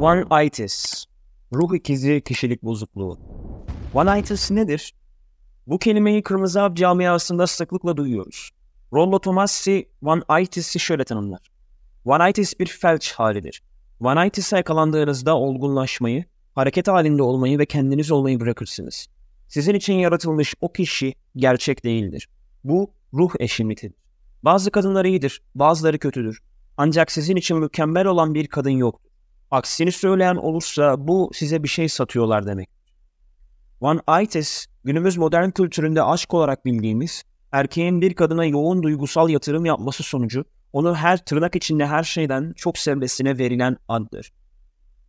One-itis, ruh ikizi kişilik bozukluğu. One-itis nedir? Bu kelimeyi Kırmızı Av camiasında sıklıkla duyuyoruz. Rollo Tomassi One-itis'i şöyle tanımlar. One-itis bir felç halidir. One-itis'e yakalandığınızda olgunlaşmayı, hareket halinde olmayı ve kendiniz olmayı bırakırsınız. Sizin için yaratılmış o kişi gerçek değildir. Bu ruh eşimitidir. Bazı kadınlar iyidir, bazıları kötüdür. Ancak sizin için mükemmel olan bir kadın yoktur. Aksini söyleyen olursa bu size bir şey satıyorlar demek. Van Aites günümüz modern kültüründe aşk olarak bildiğimiz erkeğin bir kadına yoğun duygusal yatırım yapması sonucu onu her tırnak içinde her şeyden çok sevmesine verilen andır.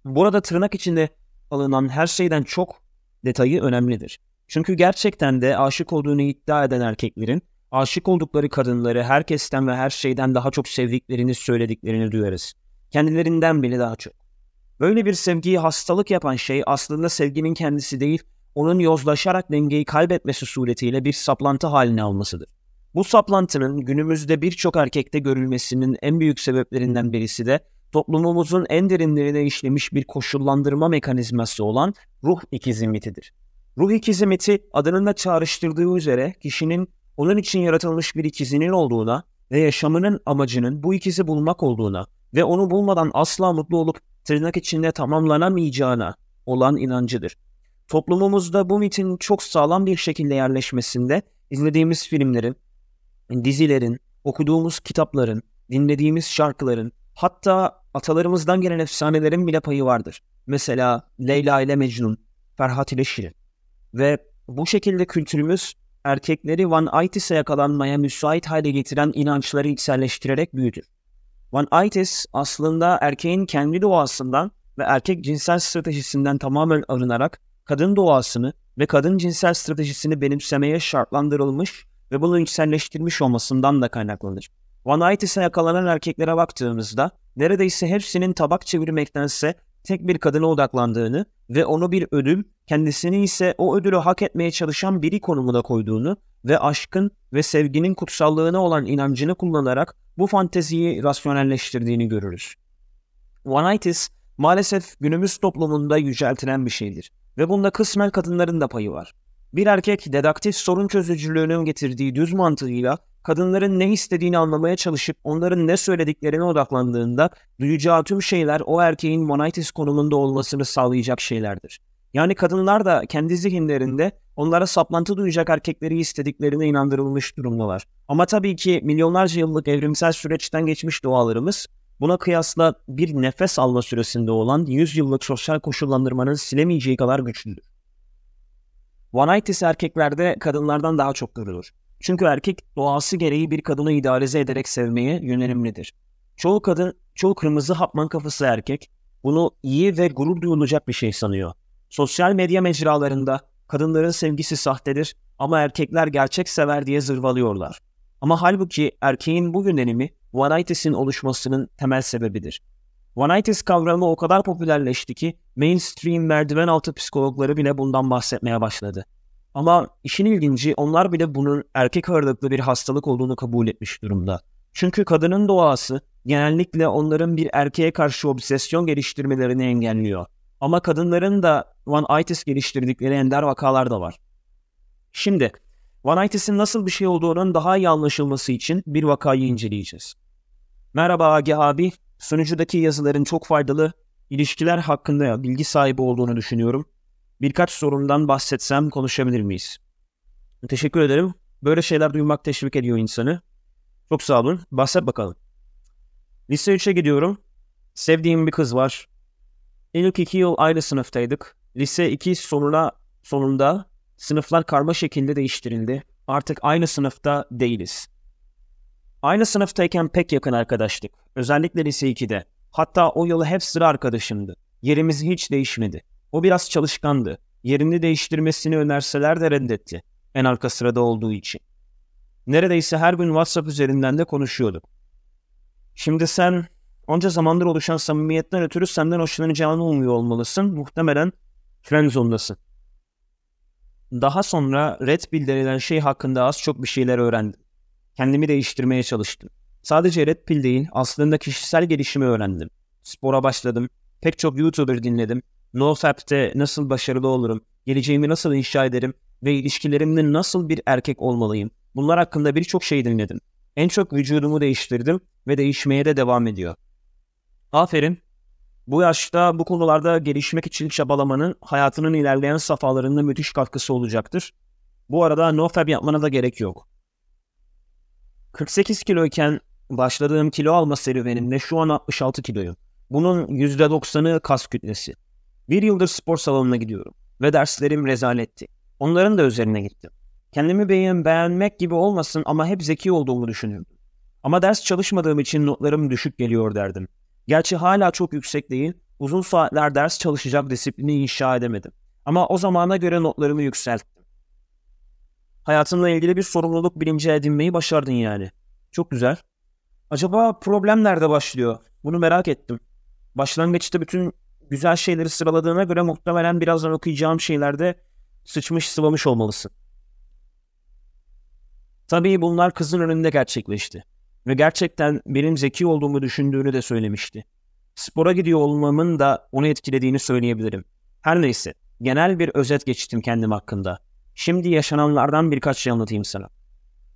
Burada tırnak içinde alınan her şeyden çok detayı önemlidir. Çünkü gerçekten de aşık olduğunu iddia eden erkeklerin aşık oldukları kadınları herkesten ve her şeyden daha çok sevdiklerini söylediklerini duyarız. Kendilerinden bile daha çok. Böyle bir sevgiyi hastalık yapan şey aslında sevginin kendisi değil, onun yozlaşarak dengeyi kaybetmesi suretiyle bir saplantı haline almasıdır. Bu saplantının günümüzde birçok erkekte görülmesinin en büyük sebeplerinden birisi de toplumumuzun en derinlerine işlemiş bir koşullandırma mekanizması olan ruh ikizi mitidir. Ruh ikizi miti adının da çağrıştırdığı üzere kişinin onun için yaratılmış bir ikizinin olduğuna ve yaşamının amacının bu ikizi bulmak olduğuna ve onu bulmadan asla mutlu olup tırnak içinde tamamlanamayacağına olan inancıdır. Toplumumuzda bu mitin çok sağlam bir şekilde yerleşmesinde izlediğimiz filmlerin, dizilerin, okuduğumuz kitapların, dinlediğimiz şarkıların, hatta atalarımızdan gelen efsanelerin bile payı vardır. Mesela Leyla ile Mecnun, Ferhat ile Şirin. Ve bu şekilde kültürümüz erkekleri Van Aytis'e yakalanmaya müsait hale getiren inançları içselleştirerek büyüdür. Van Vanitis aslında erkeğin kendi doğasından ve erkek cinsel stratejisinden tamamen arınarak kadın doğasını ve kadın cinsel stratejisini benimsemeye şartlandırılmış ve bunu içselleştirmiş olmasından da kaynaklanır. Van Vanitis'e yakalanan erkeklere baktığımızda neredeyse hepsinin tabak çevirmektense tek bir kadına odaklandığını ve onu bir ödül, kendisini ise o ödülü hak etmeye çalışan biri konumuna koyduğunu ve aşkın ve sevginin kutsallığına olan inancını kullanarak bu fanteziyi rasyonelleştirdiğini görürüz. Vanitas maalesef günümüz toplumunda yüceltilen bir şeydir ve bunda kısmen kadınların da payı var. Bir erkek dedaktif sorun çözücülüğünün getirdiği düz mantığıyla kadınların ne istediğini anlamaya çalışıp onların ne söylediklerine odaklandığında duyacağı tüm şeyler o erkeğin monitis konumunda olmasını sağlayacak şeylerdir. Yani kadınlar da kendi zihinlerinde onlara saplantı duyacak erkekleri istediklerine inandırılmış durumdalar. Ama tabii ki milyonlarca yıllık evrimsel süreçten geçmiş doğalarımız buna kıyasla bir nefes alma süresinde olan 100 yıllık sosyal koşullandırmanın silemeyeceği kadar güçlüdür. Vanitis erkeklerde kadınlardan daha çok görülür. Çünkü erkek doğası gereği bir kadını idealize ederek sevmeye yönelimlidir. Çoğu kadın, çoğu kırmızı hapman kafası erkek bunu iyi ve gurur duyulacak bir şey sanıyor. Sosyal medya mecralarında kadınların sevgisi sahtedir ama erkekler gerçek sever diye zırvalıyorlar. Ama halbuki erkeğin bu yönelimi Vanitas'in oluşmasının temel sebebidir. Vanitas kavramı o kadar popülerleşti ki mainstream merdiven altı psikologları bile bundan bahsetmeye başladı. Ama işin ilginci onlar bile bunun erkek ağırlıklı bir hastalık olduğunu kabul etmiş durumda. Çünkü kadının doğası genellikle onların bir erkeğe karşı obsesyon geliştirmelerini engelliyor. Ama kadınların da Van vanitis geliştirdikleri ender vakalar da var. Şimdi Van vanitis'in nasıl bir şey olduğunun daha iyi anlaşılması için bir vakayı inceleyeceğiz. Merhaba Agi abi, sunucudaki yazıların çok faydalı, ilişkiler hakkında bilgi sahibi olduğunu düşünüyorum birkaç sorundan bahsetsem konuşabilir miyiz? Teşekkür ederim. Böyle şeyler duymak teşvik ediyor insanı. Çok sağ olun. Bahset bakalım. Lise 3'e gidiyorum. Sevdiğim bir kız var. İlk iki yıl aynı sınıftaydık. Lise 2 sonuna sonunda sınıflar karma şekilde değiştirildi. Artık aynı sınıfta değiliz. Aynı sınıftayken pek yakın arkadaştık. Özellikle lise 2'de. Hatta o yıl hep sıra arkadaşımdı. Yerimiz hiç değişmedi. O biraz çalışkandı. Yerini değiştirmesini önerseler de reddetti. En arka sırada olduğu için. Neredeyse her gün WhatsApp üzerinden de konuşuyorduk. Şimdi sen onca zamandır oluşan samimiyetten ötürü senden hoşlanacağını umuyor olmalısın. Muhtemelen friendzone'dasın. Daha sonra Red Pill denilen şey hakkında az çok bir şeyler öğrendim. Kendimi değiştirmeye çalıştım. Sadece Red Pill değil aslında kişisel gelişimi öğrendim. Spora başladım. Pek çok YouTuber dinledim. NoFap'te nasıl başarılı olurum, geleceğimi nasıl inşa ederim ve ilişkilerimde nasıl bir erkek olmalıyım? Bunlar hakkında birçok şey dinledim. En çok vücudumu değiştirdim ve değişmeye de devam ediyor. Aferin. Bu yaşta bu konularda gelişmek için çabalamanın hayatının ilerleyen safhalarında müthiş katkısı olacaktır. Bu arada nofab yapmana da gerek yok. 48 kiloyken başladığım kilo alma serüvenimde şu an 66 kiloyum. Bunun %90'ı kas kütlesi. Bir yıldır spor salonuna gidiyorum ve derslerim rezaletti. Onların da üzerine gittim. Kendimi beğen beğenmek gibi olmasın ama hep zeki olduğumu düşünüyordum. Ama ders çalışmadığım için notlarım düşük geliyor derdim. Gerçi hala çok yüksek değil, uzun saatler ders çalışacak disiplini inşa edemedim. Ama o zamana göre notlarımı yükselttim. Hayatımla ilgili bir sorumluluk bilimci edinmeyi başardın yani. Çok güzel. Acaba problem nerede başlıyor? Bunu merak ettim. Başlangıçta bütün güzel şeyleri sıraladığına göre muhtemelen birazdan okuyacağım şeylerde sıçmış sıvamış olmalısın. Tabii bunlar kızın önünde gerçekleşti. Ve gerçekten benim zeki olduğumu düşündüğünü de söylemişti. Spora gidiyor olmamın da onu etkilediğini söyleyebilirim. Her neyse, genel bir özet geçtim kendim hakkında. Şimdi yaşananlardan birkaç şey anlatayım sana.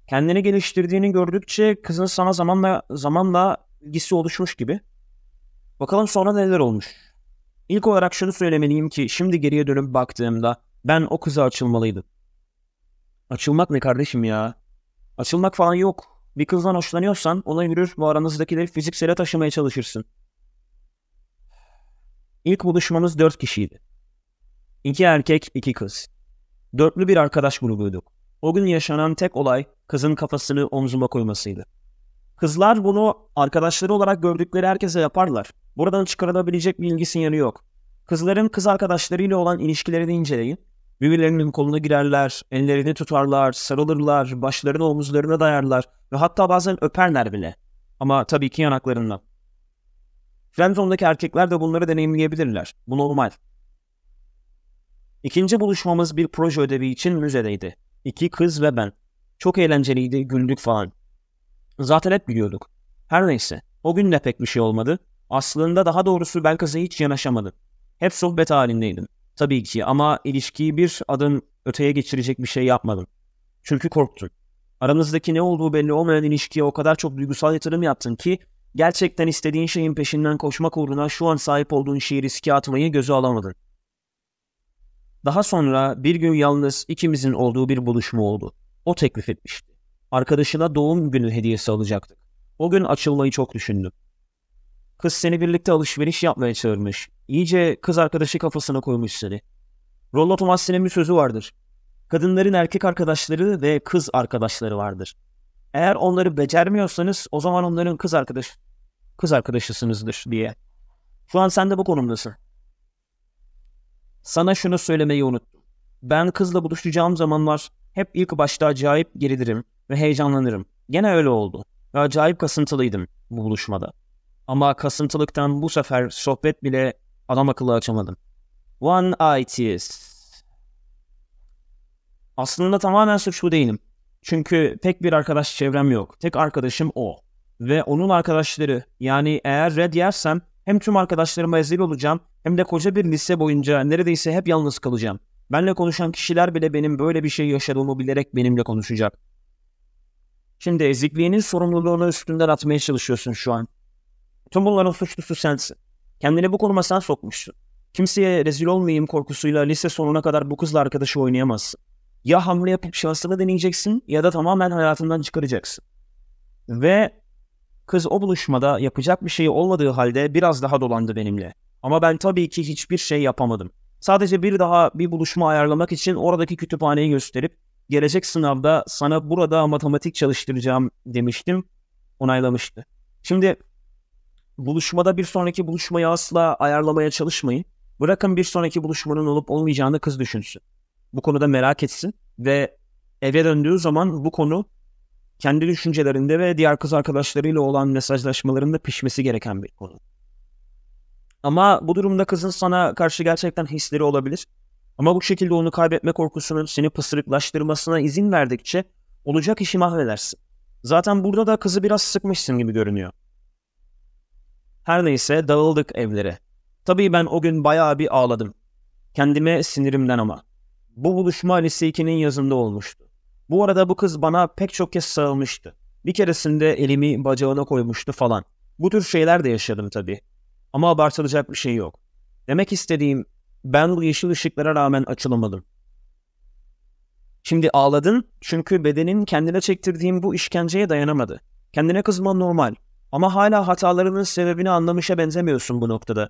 Kendini geliştirdiğini gördükçe kızın sana zamanla zamanla ilgisi oluşmuş gibi. Bakalım sonra neler olmuş. İlk olarak şunu söylemeliyim ki şimdi geriye dönüp baktığımda ben o kıza açılmalıydım. Açılmak ne kardeşim ya? Açılmak falan yok. Bir kızdan hoşlanıyorsan ona yürür bu aranızdakileri fiziksele taşımaya çalışırsın. İlk buluşmamız dört kişiydi. İki erkek, iki kız. Dörtlü bir arkadaş grubuyduk. O gün yaşanan tek olay kızın kafasını omzuma koymasıydı. Kızlar bunu arkadaşları olarak gördükleri herkese yaparlar. Buradan çıkarılabilecek bir ilgi sinyali yok. Kızların kız arkadaşlarıyla olan ilişkilerini inceleyin. Birbirlerinin koluna girerler, ellerini tutarlar, sarılırlar, başlarını omuzlarına dayarlar ve hatta bazen öperler bile. Ama tabii ki yanaklarından. Friendzone'daki erkekler de bunları deneyimleyebilirler. Bu normal. İkinci buluşmamız bir proje ödevi için müzedeydi. İki kız ve ben. Çok eğlenceliydi, güldük falan. Zaten hep biliyorduk. Her neyse o gün de pek bir şey olmadı. Aslında daha doğrusu Belkaz'a hiç yanaşamadı. Hep sohbet halindeydim. Tabii ki ama ilişkiyi bir adım öteye geçirecek bir şey yapmadım. Çünkü korktum. Aranızdaki ne olduğu belli olmayan ilişkiye o kadar çok duygusal yatırım yaptın ki gerçekten istediğin şeyin peşinden koşmak uğruna şu an sahip olduğun şeyi riske atmayı göze alamadın. Daha sonra bir gün yalnız ikimizin olduğu bir buluşma oldu. O teklif etmişti. Arkadaşına doğum günü hediyesi alacaktık. O gün açılmayı çok düşündüm. Kız seni birlikte alışveriş yapmaya çağırmış. İyice kız arkadaşı kafasına koymuş seni. Rollo Tomassi'nin bir sözü vardır. Kadınların erkek arkadaşları ve kız arkadaşları vardır. Eğer onları becermiyorsanız o zaman onların kız arkadaş kız arkadaşısınızdır diye. Şu an sen de bu konumdasın. Sana şunu söylemeyi unuttum. Ben kızla buluşacağım zamanlar hep ilk başta acayip gerilirim ve heyecanlanırım. Gene öyle oldu. Ve acayip kasıntılıydım bu buluşmada. Ama kasıntılıktan bu sefer sohbet bile adam akıllı açamadım. One ITS. Aslında tamamen suçlu değilim. Çünkü pek bir arkadaş çevrem yok. Tek arkadaşım o. Ve onun arkadaşları yani eğer red yersem hem tüm arkadaşlarıma ezil olacağım hem de koca bir lise boyunca neredeyse hep yalnız kalacağım. Benle konuşan kişiler bile benim böyle bir şey yaşadığımı bilerek benimle konuşacak. Şimdi ezikliğinin sorumluluğunu üstünden atmaya çalışıyorsun şu an. Tüm bunların suçlusu sensin. Kendini bu konuma sen sokmuşsun. Kimseye rezil olmayayım korkusuyla lise sonuna kadar bu kızla arkadaşı oynayamazsın. Ya hamle yapıp şansını deneyeceksin ya da tamamen hayatından çıkaracaksın. Ve kız o buluşmada yapacak bir şey olmadığı halde biraz daha dolandı benimle. Ama ben tabii ki hiçbir şey yapamadım. Sadece bir daha bir buluşma ayarlamak için oradaki kütüphaneyi gösterip gelecek sınavda sana burada matematik çalıştıracağım demiştim. Onaylamıştı. Şimdi buluşmada bir sonraki buluşmayı asla ayarlamaya çalışmayın. Bırakın bir sonraki buluşmanın olup olmayacağını kız düşünsün. Bu konuda merak etsin ve eve döndüğü zaman bu konu kendi düşüncelerinde ve diğer kız arkadaşlarıyla olan mesajlaşmalarında pişmesi gereken bir konu. Ama bu durumda kızın sana karşı gerçekten hisleri olabilir ama bu şekilde onu kaybetme korkusunun seni pısırıklaştırmasına izin verdikçe olacak işi mahvedersin. Zaten burada da kızı biraz sıkmışsın gibi görünüyor. Her neyse dağıldık evlere. Tabii ben o gün bayağı bir ağladım. Kendime sinirimden ama. Bu buluşma lise 2'nin yazında olmuştu. Bu arada bu kız bana pek çok kez sağılmıştı. Bir keresinde elimi bacağına koymuştu falan. Bu tür şeyler de yaşadım tabii. Ama abartılacak bir şey yok. Demek istediğim ben bu yeşil ışıklara rağmen açılamadım. Şimdi ağladın çünkü bedenin kendine çektirdiğim bu işkenceye dayanamadı. Kendine kızman normal ama hala hatalarının sebebini anlamışa benzemiyorsun bu noktada.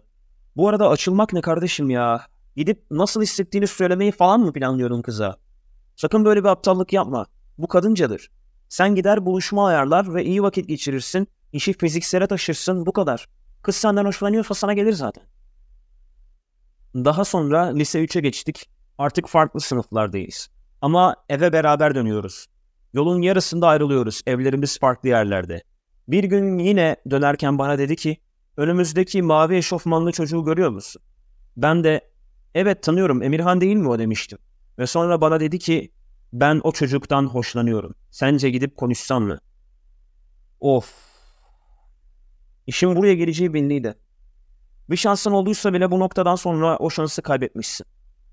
Bu arada açılmak ne kardeşim ya? Gidip nasıl hissettiğini söylemeyi falan mı planlıyorum kıza? Sakın böyle bir aptallık yapma. Bu kadıncadır. Sen gider buluşma ayarlar ve iyi vakit geçirirsin. İşi fiziksele taşırsın bu kadar. Kız senden hoşlanıyorsa sana gelir zaten. Daha sonra lise 3'e geçtik. Artık farklı sınıflardayız. Ama eve beraber dönüyoruz. Yolun yarısında ayrılıyoruz. Evlerimiz farklı yerlerde. Bir gün yine dönerken bana dedi ki önümüzdeki mavi eşofmanlı çocuğu görüyor musun? Ben de evet tanıyorum Emirhan değil mi o demiştim. Ve sonra bana dedi ki ben o çocuktan hoşlanıyorum. Sence gidip konuşsan mı? Of. İşin buraya geleceği belliydi. Bir şansın olduysa bile bu noktadan sonra o şansı kaybetmişsin.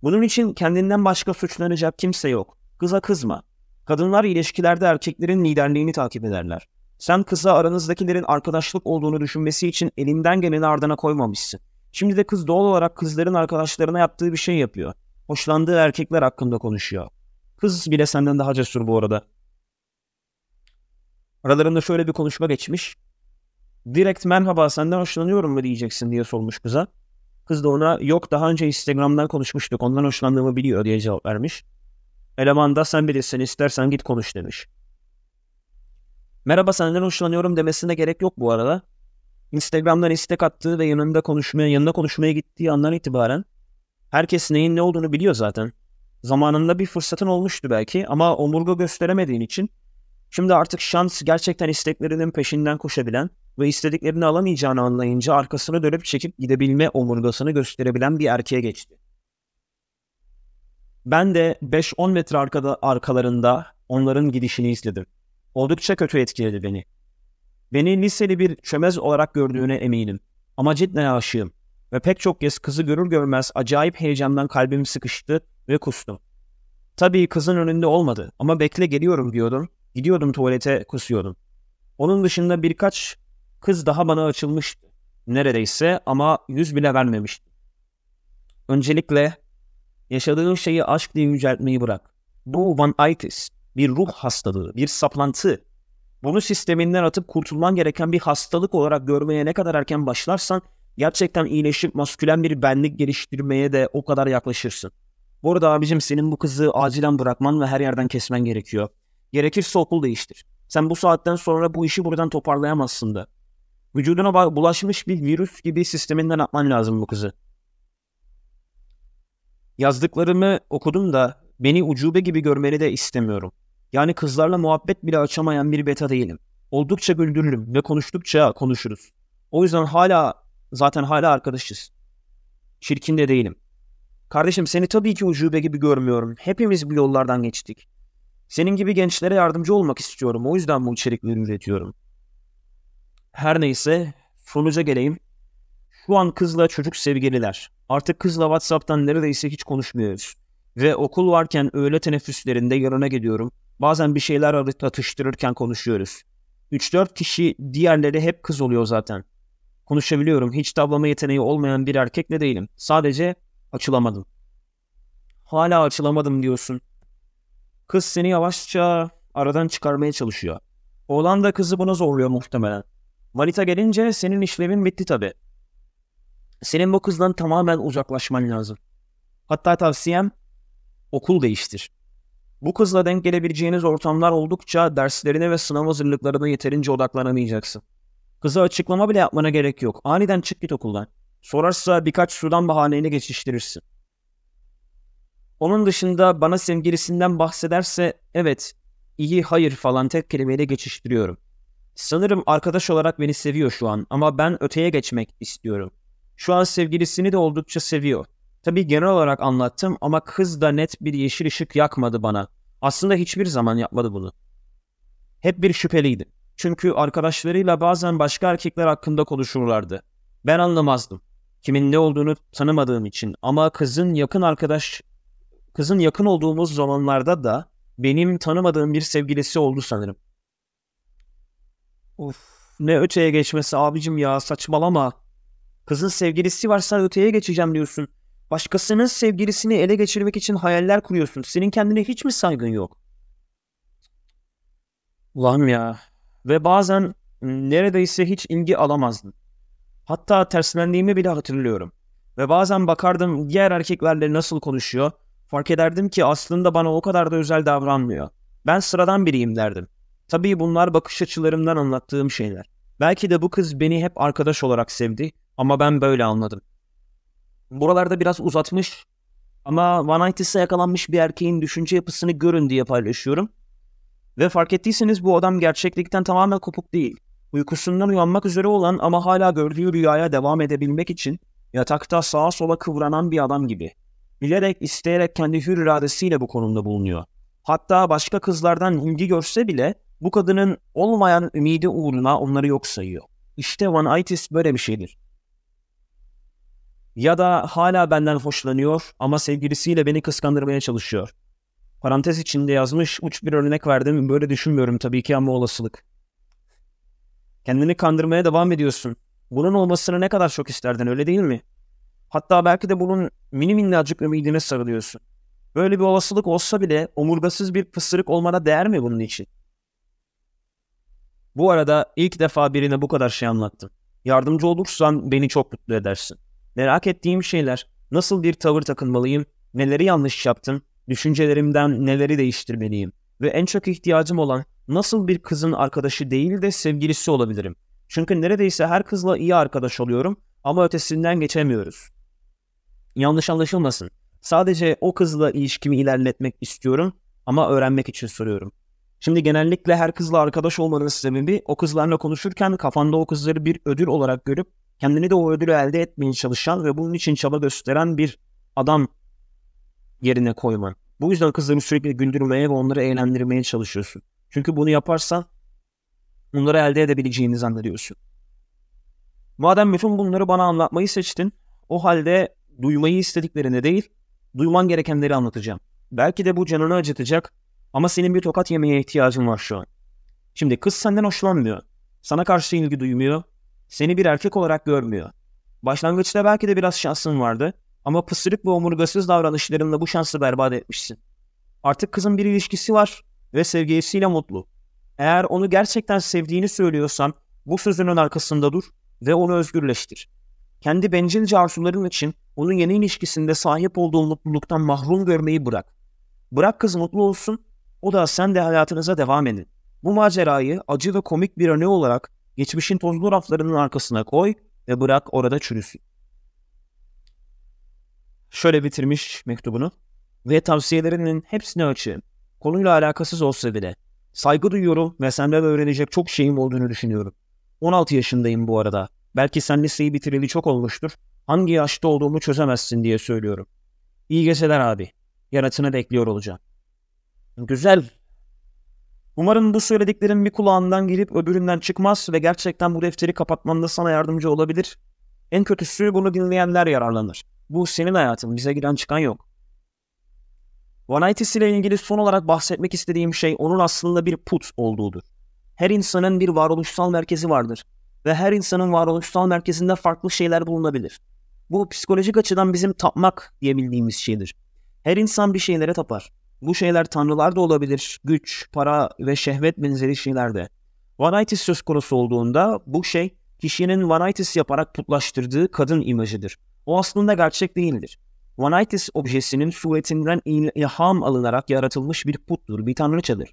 Bunun için kendinden başka suçlanacak kimse yok. Kıza kızma. Kadınlar ilişkilerde erkeklerin liderliğini takip ederler. Sen kıza aranızdakilerin arkadaşlık olduğunu düşünmesi için elinden geleni ardına koymamışsın. Şimdi de kız doğal olarak kızların arkadaşlarına yaptığı bir şey yapıyor. Hoşlandığı erkekler hakkında konuşuyor. Kız bile senden daha cesur bu arada. Aralarında şöyle bir konuşma geçmiş direkt merhaba senden hoşlanıyorum mu diyeceksin diye sormuş kıza. Kız da ona yok daha önce Instagram'dan konuşmuştuk ondan hoşlandığımı biliyor diye cevap vermiş. Eleman da sen bilirsin istersen git konuş demiş. Merhaba senden hoşlanıyorum demesine gerek yok bu arada. Instagram'dan istek attığı ve yanında konuşmaya, yanında konuşmaya gittiği andan itibaren herkes neyin ne olduğunu biliyor zaten. Zamanında bir fırsatın olmuştu belki ama omurga gösteremediğin için Şimdi artık şans gerçekten isteklerinin peşinden koşabilen ve istediklerini alamayacağını anlayınca arkasını dönüp çekip gidebilme omurgasını gösterebilen bir erkeğe geçti. Ben de 5-10 metre arkada, arkalarında onların gidişini izledim. Oldukça kötü etkiledi beni. Beni liseli bir çömez olarak gördüğüne eminim. Ama cidden aşığım. Ve pek çok kez kızı görür görmez acayip heyecandan kalbim sıkıştı ve kustum. Tabii kızın önünde olmadı ama bekle geliyorum diyordum Gidiyordum tuvalete kusuyordum. Onun dışında birkaç kız daha bana açılmış Neredeyse ama yüz bile vermemişti. Öncelikle yaşadığın şeyi aşk diye yüceltmeyi bırak. Bu vanitis, bir ruh hastalığı, bir saplantı. Bunu sisteminden atıp kurtulman gereken bir hastalık olarak görmeye ne kadar erken başlarsan gerçekten iyileşip maskülen bir benlik geliştirmeye de o kadar yaklaşırsın. Bu arada abicim senin bu kızı acilen bırakman ve her yerden kesmen gerekiyor. Gerekirse okul değiştir. Sen bu saatten sonra bu işi buradan toparlayamazsın da. Vücuduna bulaşmış bir virüs gibi sisteminden atman lazım bu kızı. Yazdıklarımı okudum da beni ucube gibi görmeni de istemiyorum. Yani kızlarla muhabbet bile açamayan bir beta değilim. Oldukça güldürürüm ve konuştukça konuşuruz. O yüzden hala zaten hala arkadaşız. Çirkin de değilim. Kardeşim seni tabii ki ucube gibi görmüyorum. Hepimiz bu yollardan geçtik. Senin gibi gençlere yardımcı olmak istiyorum. O yüzden bu içerikleri üretiyorum. Her neyse sonuca geleyim. Şu an kızla çocuk sevgililer. Artık kızla WhatsApp'tan neredeyse hiç konuşmuyoruz. Ve okul varken öğle teneffüslerinde yanına gidiyorum. Bazen bir şeyler atıştırırken konuşuyoruz. 3-4 kişi diğerleri hep kız oluyor zaten. Konuşabiliyorum. Hiç tablama yeteneği olmayan bir erkekle değilim. Sadece açılamadım. Hala açılamadım diyorsun. Kız seni yavaşça aradan çıkarmaya çalışıyor. Oğlan da kızı buna zorluyor muhtemelen. Manita gelince senin işlevin bitti tabi. Senin bu kızdan tamamen uzaklaşman lazım. Hatta tavsiyem okul değiştir. Bu kızla denk gelebileceğiniz ortamlar oldukça derslerine ve sınav hazırlıklarına yeterince odaklanamayacaksın. Kıza açıklama bile yapmana gerek yok. Aniden çık git okuldan. Sorarsa birkaç sudan bahaneyle geçiştirirsin. Onun dışında bana sevgilisinden bahsederse evet, iyi, hayır falan tek kelimeyle geçiştiriyorum. Sanırım arkadaş olarak beni seviyor şu an ama ben öteye geçmek istiyorum. Şu an sevgilisini de oldukça seviyor. Tabii genel olarak anlattım ama kız da net bir yeşil ışık yakmadı bana. Aslında hiçbir zaman yapmadı bunu. Hep bir şüpheliydi. Çünkü arkadaşlarıyla bazen başka erkekler hakkında konuşurlardı. Ben anlamazdım. Kimin ne olduğunu tanımadığım için ama kızın yakın arkadaş Kızın yakın olduğumuz zamanlarda da benim tanımadığım bir sevgilisi oldu sanırım. Of ne öteye geçmesi abicim ya saçmalama. Kızın sevgilisi varsa öteye geçeceğim diyorsun. Başkasının sevgilisini ele geçirmek için hayaller kuruyorsun. Senin kendine hiç mi saygın yok? Ulan ya. Ve bazen neredeyse hiç ilgi alamazdın. Hatta terslendiğimi bile hatırlıyorum. Ve bazen bakardım diğer erkeklerle nasıl konuşuyor, fark ederdim ki aslında bana o kadar da özel davranmıyor. Ben sıradan biriyim derdim. Tabii bunlar bakış açılarımdan anlattığım şeyler. Belki de bu kız beni hep arkadaş olarak sevdi ama ben böyle anladım. Buralarda biraz uzatmış ama vanitis'e yakalanmış bir erkeğin düşünce yapısını görün diye paylaşıyorum. Ve fark ettiyseniz bu adam gerçeklikten tamamen kopuk değil. Uykusundan uyanmak üzere olan ama hala gördüğü rüyaya devam edebilmek için yatakta sağa sola kıvranan bir adam gibi bilerek, isteyerek kendi hür iradesiyle bu konumda bulunuyor. Hatta başka kızlardan ilgi görse bile bu kadının olmayan ümidi uğruna onları yok sayıyor. İşte vanitis böyle bir şeydir. Ya da hala benden hoşlanıyor ama sevgilisiyle beni kıskandırmaya çalışıyor. Parantez içinde yazmış uç bir örnek verdim böyle düşünmüyorum tabii ki ama olasılık. Kendini kandırmaya devam ediyorsun. Bunun olmasını ne kadar çok isterdin öyle değil mi? Hatta belki de bunun mini minnacık ümidine sarılıyorsun. Böyle bir olasılık olsa bile omurgasız bir pısırık olmana değer mi bunun için? Bu arada ilk defa birine bu kadar şey anlattım. Yardımcı olursan beni çok mutlu edersin. Merak ettiğim şeyler, nasıl bir tavır takınmalıyım, neleri yanlış yaptım, düşüncelerimden neleri değiştirmeliyim ve en çok ihtiyacım olan nasıl bir kızın arkadaşı değil de sevgilisi olabilirim. Çünkü neredeyse her kızla iyi arkadaş oluyorum ama ötesinden geçemiyoruz yanlış anlaşılmasın. Sadece o kızla ilişkimi ilerletmek istiyorum ama öğrenmek için soruyorum. Şimdi genellikle her kızla arkadaş olmanın sebebi o kızlarla konuşurken kafanda o kızları bir ödül olarak görüp kendini de o ödülü elde etmeye çalışan ve bunun için çaba gösteren bir adam yerine koyman. Bu yüzden kızları sürekli güldürmeye ve onları eğlendirmeye çalışıyorsun. Çünkü bunu yaparsan bunları elde edebileceğini zannediyorsun. Madem bütün bunları bana anlatmayı seçtin, o halde duymayı istediklerini değil, duyman gerekenleri anlatacağım. Belki de bu canını acıtacak ama senin bir tokat yemeye ihtiyacın var şu an. Şimdi kız senden hoşlanmıyor. Sana karşı ilgi duymuyor. Seni bir erkek olarak görmüyor. Başlangıçta belki de biraz şansın vardı ama pısırık ve omurgasız davranışlarınla bu şansı berbat etmişsin. Artık kızın bir ilişkisi var ve sevgilisiyle mutlu. Eğer onu gerçekten sevdiğini söylüyorsan bu sözünün arkasında dur ve onu özgürleştir. Kendi bencilce arzuların için onun yeni ilişkisinde sahip olduğu mutluluktan mahrum görmeyi bırak. Bırak kız mutlu olsun, o da sen de hayatınıza devam edin. Bu macerayı acı ve komik bir anı olarak geçmişin tozlu raflarının arkasına koy ve bırak orada çürüsün. Şöyle bitirmiş mektubunu. Ve tavsiyelerinin hepsini açığım. Konuyla alakasız olsa bile. Saygı duyuyorum ve senden öğrenecek çok şeyim olduğunu düşünüyorum. 16 yaşındayım bu arada. Belki sen liseyi bitireli çok olmuştur. Hangi yaşta olduğumu çözemezsin diye söylüyorum. İyi geceler abi. Yaratını bekliyor olacağım. Güzel. Umarım bu söylediklerin bir kulağından girip öbüründen çıkmaz ve gerçekten bu defteri kapatmanda sana yardımcı olabilir. En kötüsü bunu dinleyenler yararlanır. Bu senin hayatın, bize giren çıkan yok. Vanitas ile ilgili son olarak bahsetmek istediğim şey onun aslında bir put olduğudur. Her insanın bir varoluşsal merkezi vardır ve her insanın varoluşsal merkezinde farklı şeyler bulunabilir. Bu psikolojik açıdan bizim tapmak diyebildiğimiz şeydir. Her insan bir şeylere tapar. Bu şeyler tanrılar da olabilir, güç, para ve şehvet benzeri şeyler de. Vanitis söz konusu olduğunda bu şey kişinin vanitis yaparak putlaştırdığı kadın imajıdır. O aslında gerçek değildir. Vanitis objesinin suretinden ilham alınarak yaratılmış bir puttur, bir tanrıçadır.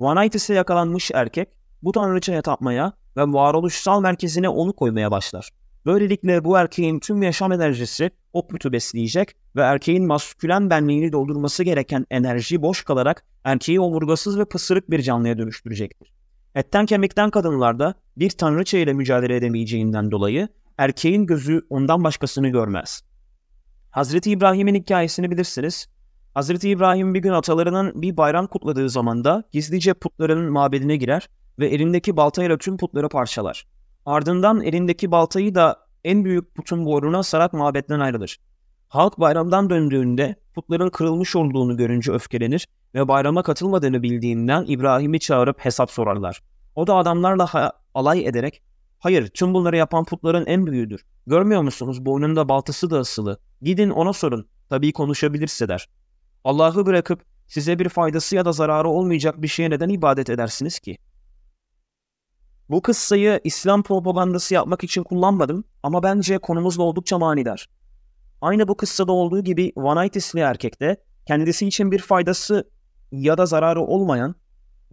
Vanitis'e yakalanmış erkek bu tanrıçaya tapmaya ve varoluşsal merkezine onu koymaya başlar. Böylelikle bu erkeğin tüm yaşam enerjisi o putu besleyecek ve erkeğin maskülen benliğini doldurması gereken enerji boş kalarak erkeği omurgasız ve pısırık bir canlıya dönüştürecektir. Etten kemikten kadınlarda bir tanrıça ile mücadele edemeyeceğinden dolayı erkeğin gözü ondan başkasını görmez. Hazreti İbrahim'in hikayesini bilirsiniz. Hazreti İbrahim bir gün atalarının bir bayram kutladığı zamanda gizlice putların mabedine girer ve elindeki baltayla tüm putları parçalar. Ardından elindeki baltayı da en büyük putun boynuna sarak mabetten ayrılır. Halk bayramdan döndüğünde putların kırılmış olduğunu görünce öfkelenir ve bayrama katılmadığını bildiğinden İbrahim'i çağırıp hesap sorarlar. O da adamlarla ha- alay ederek ''Hayır, tüm bunları yapan putların en büyüğüdür. Görmüyor musunuz boynunda baltası da asılı. Gidin ona sorun. Tabii konuşabilirse der. Allah'ı bırakıp size bir faydası ya da zararı olmayacak bir şeye neden ibadet edersiniz ki?'' Bu kıssayı İslam propagandası yapmak için kullanmadım ama bence konumuzla oldukça manidar. Aynı bu kıssada olduğu gibi Van isli erkekte kendisi için bir faydası ya da zararı olmayan,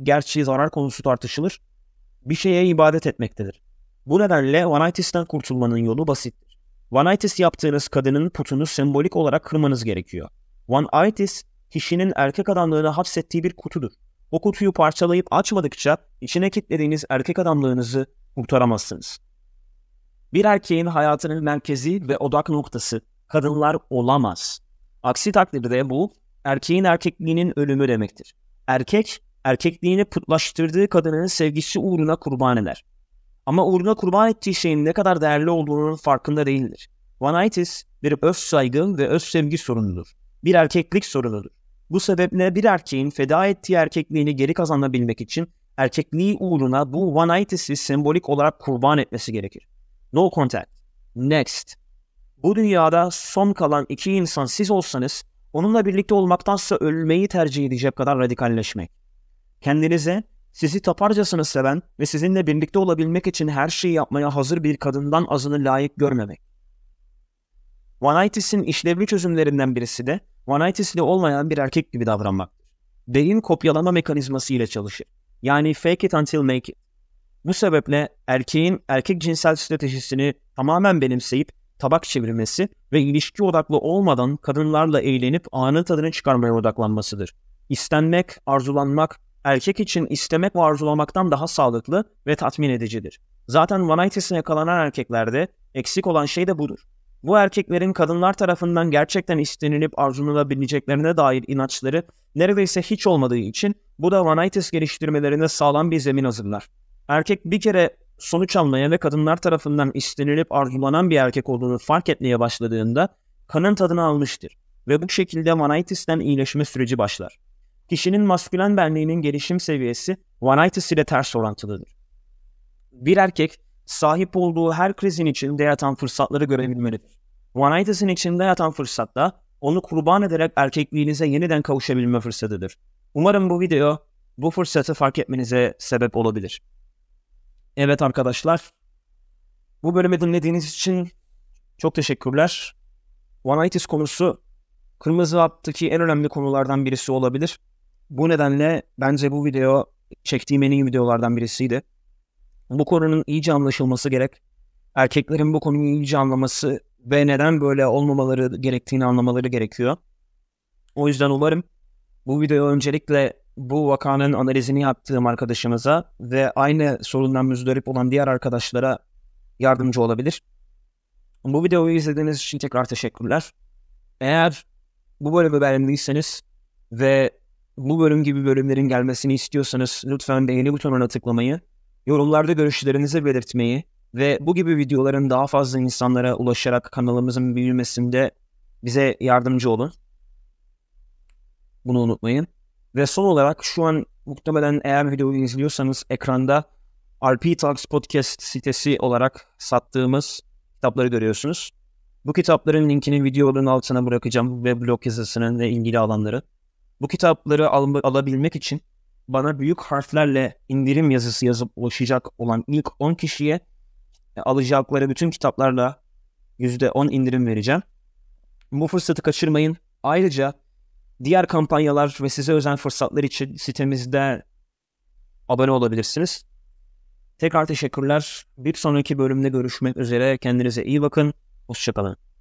gerçi zarar konusu tartışılır, bir şeye ibadet etmektedir. Bu nedenle Vanitis'ten kurtulmanın yolu basittir. Vanitis yaptığınız kadının putunu sembolik olarak kırmanız gerekiyor. Vanitis, kişinin erkek adamlığına hapsettiği bir kutudur. O kutuyu parçalayıp açmadıkça içine kilitlediğiniz erkek adamlığınızı kurtaramazsınız. Bir erkeğin hayatının merkezi ve odak noktası kadınlar olamaz. Aksi takdirde bu erkeğin erkekliğinin ölümü demektir. Erkek erkekliğini putlaştırdığı kadının sevgisi uğruna kurban eder. Ama uğruna kurban ettiği şeyin ne kadar değerli olduğunun farkında değildir. Vanitis bir öz saygı ve öz sevgi sorunudur. Bir erkeklik sorunudur. Bu sebeple bir erkeğin feda ettiği erkekliğini geri kazanabilmek için erkekliği uğruna bu one itis'i sembolik olarak kurban etmesi gerekir. No contact. Next. Bu dünyada son kalan iki insan siz olsanız onunla birlikte olmaktansa ölmeyi tercih edecek kadar radikalleşmek. Kendinize sizi taparcasını seven ve sizinle birlikte olabilmek için her şeyi yapmaya hazır bir kadından azını layık görmemek. One itis'in işlevli çözümlerinden birisi de vanitisli olmayan bir erkek gibi davranmaktır. Beyin kopyalama mekanizması ile çalışır. Yani fake it until make it. Bu sebeple erkeğin erkek cinsel stratejisini tamamen benimseyip tabak çevirmesi ve ilişki odaklı olmadan kadınlarla eğlenip anı tadını çıkarmaya odaklanmasıdır. İstenmek, arzulanmak, erkek için istemek ve arzulamaktan daha sağlıklı ve tatmin edicidir. Zaten vanitisine yakalanan erkeklerde eksik olan şey de budur. Bu erkeklerin kadınlar tarafından gerçekten istenilip arzunulabileceklerine dair inançları neredeyse hiç olmadığı için bu da vanitas geliştirmelerine sağlam bir zemin hazırlar. Erkek bir kere sonuç almaya ve kadınlar tarafından istenilip arzulanan bir erkek olduğunu fark etmeye başladığında kanın tadını almıştır ve bu şekilde vanitas'ten iyileşme süreci başlar. Kişinin maskülen benliğinin gelişim seviyesi vanitas ile ters orantılıdır. Bir erkek sahip olduğu her krizin içinde yatan fırsatları görebilmelidir. Vanitas'ın içinde yatan fırsat da onu kurban ederek erkekliğinize yeniden kavuşabilme fırsatıdır. Umarım bu video bu fırsatı fark etmenize sebep olabilir. Evet arkadaşlar, bu bölümü dinlediğiniz için çok teşekkürler. Vanitas konusu Kırmızı Hap'taki en önemli konulardan birisi olabilir. Bu nedenle bence bu video çektiğim en iyi videolardan birisiydi. Bu konunun iyice anlaşılması gerek. Erkeklerin bu konuyu iyice anlaması ve neden böyle olmamaları gerektiğini anlamaları gerekiyor. O yüzden umarım bu video öncelikle bu vakanın analizini yaptığım arkadaşımıza ve aynı sorundan müzdarip olan diğer arkadaşlara yardımcı olabilir. Bu videoyu izlediğiniz için tekrar teşekkürler. Eğer bu bölümü beğendiyseniz ve bu bölüm gibi bölümlerin gelmesini istiyorsanız lütfen beğeni butonuna tıklamayı Yorumlarda görüşlerinizi belirtmeyi ve bu gibi videoların daha fazla insanlara ulaşarak kanalımızın büyümesinde bize yardımcı olun. Bunu unutmayın. Ve son olarak şu an muhtemelen eğer videoyu izliyorsanız ekranda RP Talks Podcast sitesi olarak sattığımız kitapları görüyorsunuz. Bu kitapların linkini videonun altına bırakacağım ve blog yazısının ve ilgili alanları. Bu kitapları al- alabilmek için bana büyük harflerle indirim yazısı yazıp ulaşacak olan ilk 10 kişiye e, alacakları bütün kitaplarla %10 indirim vereceğim. Bu fırsatı kaçırmayın. Ayrıca diğer kampanyalar ve size özel fırsatlar için sitemizde abone olabilirsiniz. Tekrar teşekkürler. Bir sonraki bölümde görüşmek üzere. Kendinize iyi bakın. Hoşçakalın.